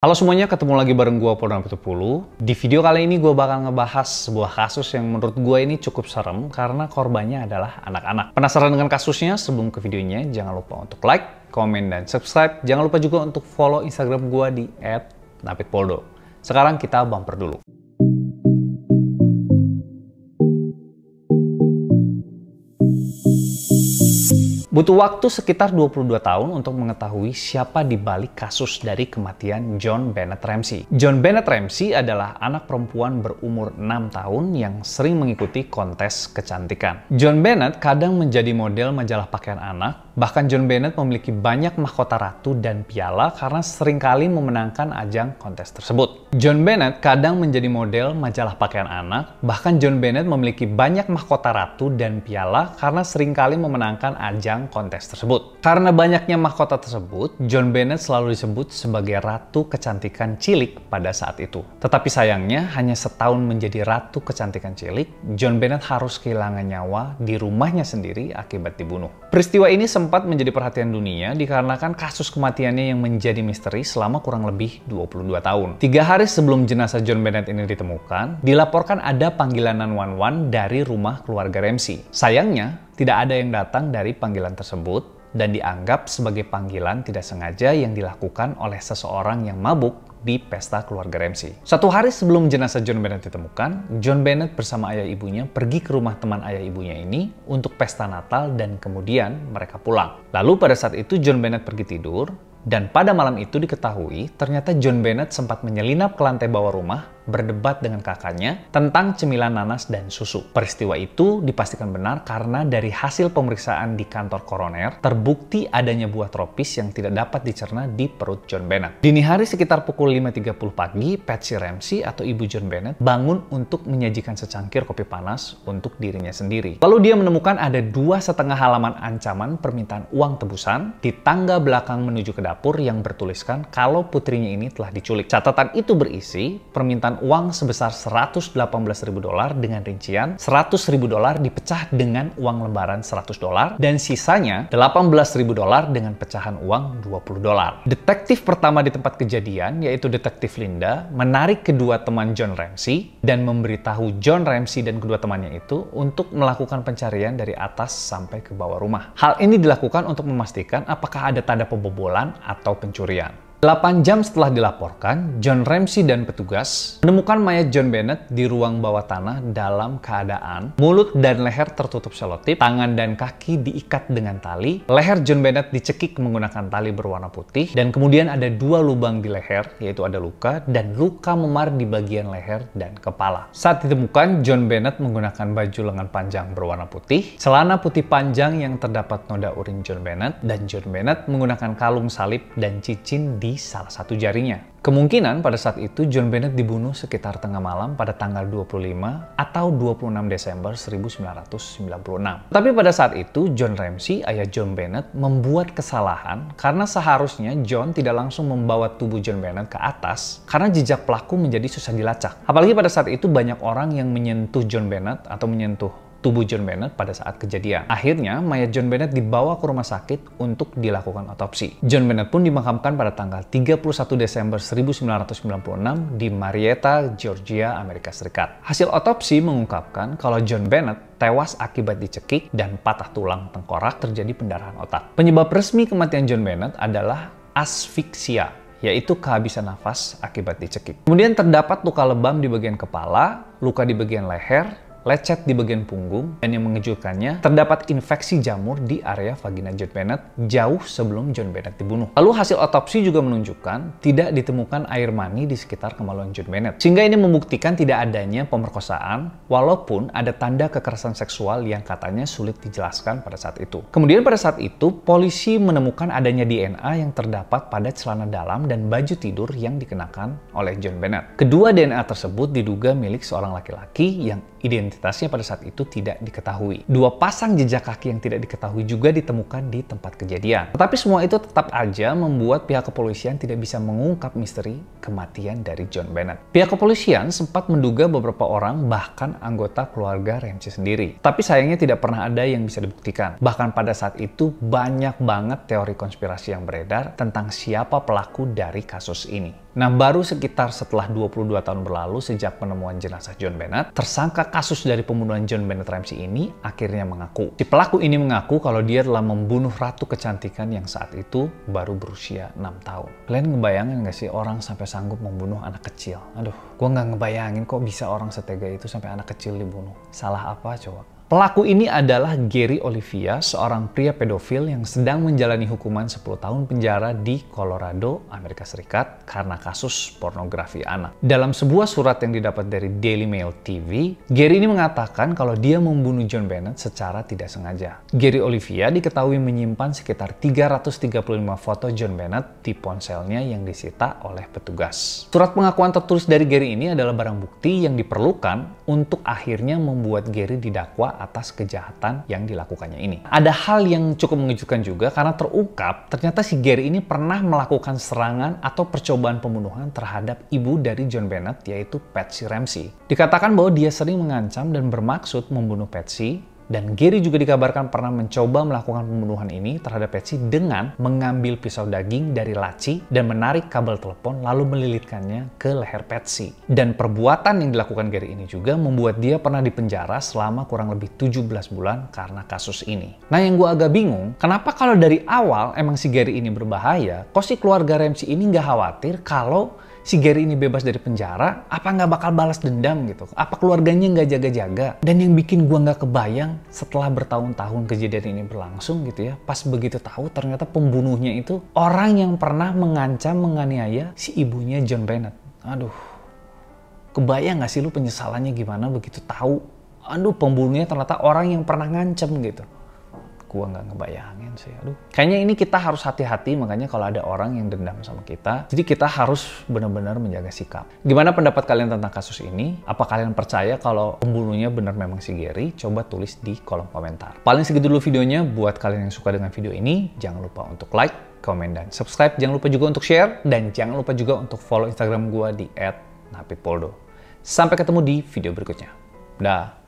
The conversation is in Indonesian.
Halo semuanya, ketemu lagi bareng gue Pondok 10. Di video kali ini gue bakal ngebahas sebuah kasus yang menurut gue ini cukup serem karena korbannya adalah anak-anak. Penasaran dengan kasusnya? Sebelum ke videonya, jangan lupa untuk like, komen, dan subscribe. Jangan lupa juga untuk follow Instagram gue di @napitpoldo. Sekarang kita bumper dulu. Butuh waktu sekitar 22 tahun untuk mengetahui siapa di balik kasus dari kematian John Bennett Ramsey. John Bennett Ramsey adalah anak perempuan berumur 6 tahun yang sering mengikuti kontes kecantikan. John Bennett kadang menjadi model majalah pakaian anak, bahkan John Bennett memiliki banyak mahkota ratu dan piala karena seringkali memenangkan ajang kontes tersebut. John Bennett kadang menjadi model majalah pakaian anak, bahkan John Bennett memiliki banyak mahkota ratu dan piala karena seringkali memenangkan ajang memenangkan kontes tersebut. Karena banyaknya mahkota tersebut, John Bennett selalu disebut sebagai ratu kecantikan cilik pada saat itu. Tetapi sayangnya, hanya setahun menjadi ratu kecantikan cilik, John Bennett harus kehilangan nyawa di rumahnya sendiri akibat dibunuh. Peristiwa ini sempat menjadi perhatian dunia dikarenakan kasus kematiannya yang menjadi misteri selama kurang lebih 22 tahun. Tiga hari sebelum jenazah John Bennett ini ditemukan, dilaporkan ada panggilan 911 dari rumah keluarga Ramsey. Sayangnya, tidak ada yang datang dari panggilan tersebut dan dianggap sebagai panggilan tidak sengaja yang dilakukan oleh seseorang yang mabuk di pesta keluarga Ramsey. Satu hari sebelum jenazah John Bennett ditemukan, John Bennett bersama ayah ibunya pergi ke rumah teman ayah ibunya ini untuk pesta Natal dan kemudian mereka pulang. Lalu pada saat itu John Bennett pergi tidur dan pada malam itu diketahui ternyata John Bennett sempat menyelinap ke lantai bawah rumah berdebat dengan kakaknya tentang cemilan nanas dan susu. Peristiwa itu dipastikan benar karena dari hasil pemeriksaan di kantor koroner terbukti adanya buah tropis yang tidak dapat dicerna di perut John Bennett. Dini hari sekitar pukul 5.30 pagi, Patsy Ramsey atau ibu John Bennett bangun untuk menyajikan secangkir kopi panas untuk dirinya sendiri. Lalu dia menemukan ada dua setengah halaman ancaman permintaan uang tebusan di tangga belakang menuju ke dapur yang bertuliskan kalau putrinya ini telah diculik. Catatan itu berisi permintaan uang sebesar 118.000 dolar dengan rincian 100.000 dolar dipecah dengan uang lembaran 100 dolar dan sisanya 18.000 dolar dengan pecahan uang 20 dolar. Detektif pertama di tempat kejadian yaitu detektif Linda menarik kedua teman John Ramsey dan memberitahu John Ramsey dan kedua temannya itu untuk melakukan pencarian dari atas sampai ke bawah rumah. Hal ini dilakukan untuk memastikan apakah ada tanda pembobolan atau pencurian. 8 jam setelah dilaporkan, John Ramsey dan petugas menemukan mayat John Bennett di ruang bawah tanah dalam keadaan mulut dan leher tertutup selotip, tangan dan kaki diikat dengan tali, leher John Bennett dicekik menggunakan tali berwarna putih, dan kemudian ada dua lubang di leher, yaitu ada luka, dan luka memar di bagian leher dan kepala. Saat ditemukan, John Bennett menggunakan baju lengan panjang berwarna putih, celana putih panjang yang terdapat noda urin John Bennett, dan John Bennett menggunakan kalung salib dan cincin di di salah satu jarinya. Kemungkinan pada saat itu John Bennett dibunuh sekitar tengah malam pada tanggal 25 atau 26 Desember 1996. Tapi pada saat itu John Ramsey, ayah John Bennett, membuat kesalahan karena seharusnya John tidak langsung membawa tubuh John Bennett ke atas karena jejak pelaku menjadi susah dilacak. Apalagi pada saat itu banyak orang yang menyentuh John Bennett atau menyentuh tubuh John Bennett pada saat kejadian. Akhirnya, mayat John Bennett dibawa ke rumah sakit untuk dilakukan otopsi. John Bennett pun dimakamkan pada tanggal 31 Desember 1996 di Marietta, Georgia, Amerika Serikat. Hasil otopsi mengungkapkan kalau John Bennett tewas akibat dicekik dan patah tulang tengkorak terjadi pendarahan otak. Penyebab resmi kematian John Bennett adalah asfiksia, yaitu kehabisan nafas akibat dicekik. Kemudian terdapat luka lebam di bagian kepala, luka di bagian leher, lecet di bagian punggung, dan yang mengejutkannya, terdapat infeksi jamur di area vagina John Bennett jauh sebelum John Bennett dibunuh. Lalu hasil otopsi juga menunjukkan tidak ditemukan air mani di sekitar kemaluan John Bennett, sehingga ini membuktikan tidak adanya pemerkosaan walaupun ada tanda kekerasan seksual yang katanya sulit dijelaskan pada saat itu. Kemudian pada saat itu, polisi menemukan adanya DNA yang terdapat pada celana dalam dan baju tidur yang dikenakan oleh John Bennett. Kedua DNA tersebut diduga milik seorang laki-laki yang identitasnya pada saat itu tidak diketahui. Dua pasang jejak kaki yang tidak diketahui juga ditemukan di tempat kejadian. Tetapi semua itu tetap aja membuat pihak kepolisian tidak bisa mengungkap misteri kematian dari John Bennett. Pihak kepolisian sempat menduga beberapa orang bahkan anggota keluarga Ramsey sendiri. Tapi sayangnya tidak pernah ada yang bisa dibuktikan. Bahkan pada saat itu banyak banget teori konspirasi yang beredar tentang siapa pelaku dari kasus ini. Nah, baru sekitar setelah 22 tahun berlalu sejak penemuan jenazah John Bennett, tersangka kasus dari pembunuhan John Bennett Ramsey ini akhirnya mengaku. Si pelaku ini mengaku kalau dia telah membunuh ratu kecantikan yang saat itu baru berusia 6 tahun. Kalian ngebayangin gak sih orang sampai sanggup membunuh anak kecil? Aduh, gua gak ngebayangin kok bisa orang setega itu sampai anak kecil dibunuh. Salah apa coba? Pelaku ini adalah Gary Olivia, seorang pria pedofil yang sedang menjalani hukuman 10 tahun penjara di Colorado, Amerika Serikat karena kasus pornografi anak. Dalam sebuah surat yang didapat dari Daily Mail TV, Gary ini mengatakan kalau dia membunuh John Bennett secara tidak sengaja. Gary Olivia diketahui menyimpan sekitar 335 foto John Bennett di ponselnya yang disita oleh petugas. Surat pengakuan tertulis dari Gary ini adalah barang bukti yang diperlukan untuk akhirnya membuat Gary didakwa atas kejahatan yang dilakukannya ini. Ada hal yang cukup mengejutkan juga karena terungkap ternyata si Gary ini pernah melakukan serangan atau percobaan pembunuhan terhadap ibu dari John Bennett yaitu Patsy Ramsey. Dikatakan bahwa dia sering mengancam dan bermaksud membunuh Patsy dan Gary juga dikabarkan pernah mencoba melakukan pembunuhan ini terhadap Patsy dengan mengambil pisau daging dari laci dan menarik kabel telepon lalu melilitkannya ke leher Patsy. Dan perbuatan yang dilakukan Gary ini juga membuat dia pernah dipenjara selama kurang lebih 17 bulan karena kasus ini. Nah yang gue agak bingung, kenapa kalau dari awal emang si Gary ini berbahaya, kok si keluarga Ramsey ini nggak khawatir kalau si Gary ini bebas dari penjara, apa nggak bakal balas dendam gitu? Apa keluarganya nggak jaga-jaga? Dan yang bikin gua nggak kebayang setelah bertahun-tahun kejadian ini berlangsung gitu ya, pas begitu tahu ternyata pembunuhnya itu orang yang pernah mengancam menganiaya si ibunya John Bennett. Aduh, kebayang nggak sih lu penyesalannya gimana begitu tahu? Aduh, pembunuhnya ternyata orang yang pernah ngancam gitu gua nggak ngebayangin sih aduh kayaknya ini kita harus hati-hati makanya kalau ada orang yang dendam sama kita jadi kita harus benar-benar menjaga sikap gimana pendapat kalian tentang kasus ini apa kalian percaya kalau pembunuhnya benar memang si Gary coba tulis di kolom komentar paling segitu dulu videonya buat kalian yang suka dengan video ini jangan lupa untuk like komen dan subscribe jangan lupa juga untuk share dan jangan lupa juga untuk follow instagram gua di @napipoldo sampai ketemu di video berikutnya dah